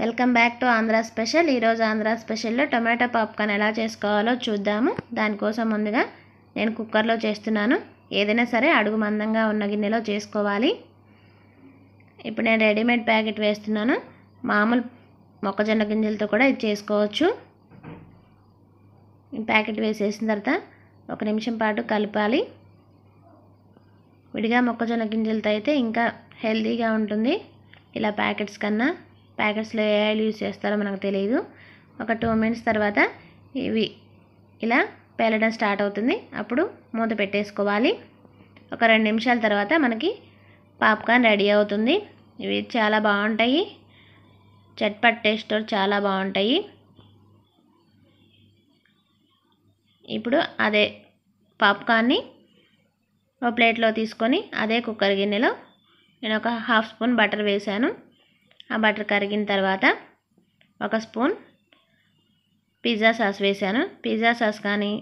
welcome back to Andhra special ఈరోజు Andhra స్పెషల్లో tomato popcorn ఎలా చేసుకోవాలో చూద్దాము దానికోసం ముందుగా నేను కుక్కర్లో చేస్తున్నాను ఏదైనా సరే అడుగు మందంగా ఉన్న గిన్నెలో చేసుకోవాలి ఇప్పుడు నేను రెడీమేడ్ ప్యాకెట్ వేస్తున్నాను మామూలు మొక్కజొన్న గింజలతో కూడా ఇది చేసుకోవచ్చు ప్యాకెట్ వేసేసిన తర్వాత ఒక నిమిషం పాటు కలపాలి విడిగా మొక్కజొన్న గింజలతో అయితే ఇంకా హెల్తీగా ఉంటుంది ఇలా ప్యాకెట్స్ కన్నా ప్యాకెట్స్లో ఏ ఆయిల్ యూజ్ చేస్తారో మనకు తెలియదు ఒక టూ మినిట్స్ తర్వాత ఇవి ఇలా పేలడం స్టార్ట్ అవుతుంది అప్పుడు మూత పెట్టేసుకోవాలి ఒక రెండు నిమిషాల తర్వాత మనకి పాప్కార్న్ రెడీ అవుతుంది ఇవి చాలా బాగుంటాయి చట్పట్ టేస్ట్ చాలా బాగుంటాయి ఇప్పుడు అదే పాప్కార్న్ని ఓ ప్లేట్లో తీసుకొని అదే కుక్కర్ గిన్నెలో నేను ఒక హాఫ్ స్పూన్ బటర్ వేశాను ఆ బటర్ కరిగిన తర్వాత ఒక స్పూన్ పిజ్జా సాస్ వేసాను పిజ్జా సాస్ కానీ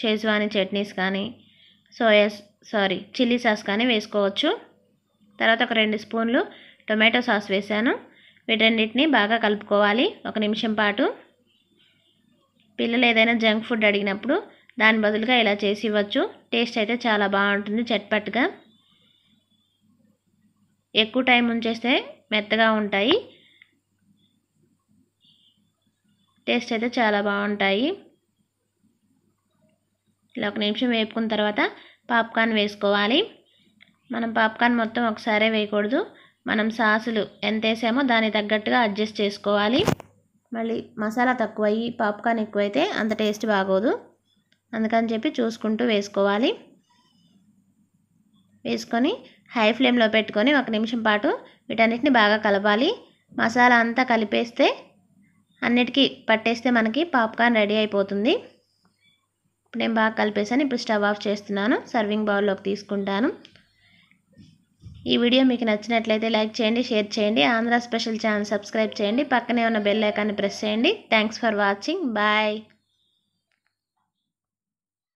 షేజ్వాని చట్నీస్ కానీ సోయా సారీ చిల్లీ సాస్ కానీ వేసుకోవచ్చు తర్వాత ఒక రెండు స్పూన్లు టొమాటో సాస్ వేసాను వీటన్నిటిని బాగా కలుపుకోవాలి ఒక నిమిషం పాటు పిల్లలు ఏదైనా జంక్ ఫుడ్ అడిగినప్పుడు దాని బదులుగా ఇలా చేసి ఇవ్వచ్చు టేస్ట్ అయితే చాలా బాగుంటుంది చట్పట్గా ఎక్కువ టైం ఉంచేస్తే మెత్తగా ఉంటాయి టేస్ట్ అయితే చాలా బాగుంటాయి ఇలా ఒక నిమిషం వేపుకున్న తర్వాత పాప్కార్న్ వేసుకోవాలి మనం పాప్కార్న్ మొత్తం ఒకసారే వేయకూడదు మనం సాసులు ఎంత వేసామో దానికి తగ్గట్టుగా అడ్జస్ట్ చేసుకోవాలి మళ్ళీ మసాలా తక్కువయ్యి పాప్కార్న్ ఎక్కువైతే అంత టేస్ట్ బాగోదు అందుకని చెప్పి చూసుకుంటూ వేసుకోవాలి వేసుకొని హై ఫ్లేమ్లో పెట్టుకొని ఒక నిమిషం పాటు వీటన్నిటిని బాగా కలపాలి మసాలా అంతా కలిపేస్తే అన్నిటికీ పట్టేస్తే మనకి పాప్కార్న్ రెడీ అయిపోతుంది ఇప్పుడు నేను బాగా కలిపేసాను ఇప్పుడు స్టవ్ ఆఫ్ చేస్తున్నాను సర్వింగ్ బౌల్లోకి తీసుకుంటాను ఈ వీడియో మీకు నచ్చినట్లయితే లైక్ చేయండి షేర్ చేయండి ఆంధ్ర స్పెషల్ ఛానల్ సబ్స్క్రైబ్ చేయండి పక్కనే ఉన్న బెల్ ఐకాన్ని ప్రెస్ చేయండి థ్యాంక్స్ ఫర్ వాచింగ్ బాయ్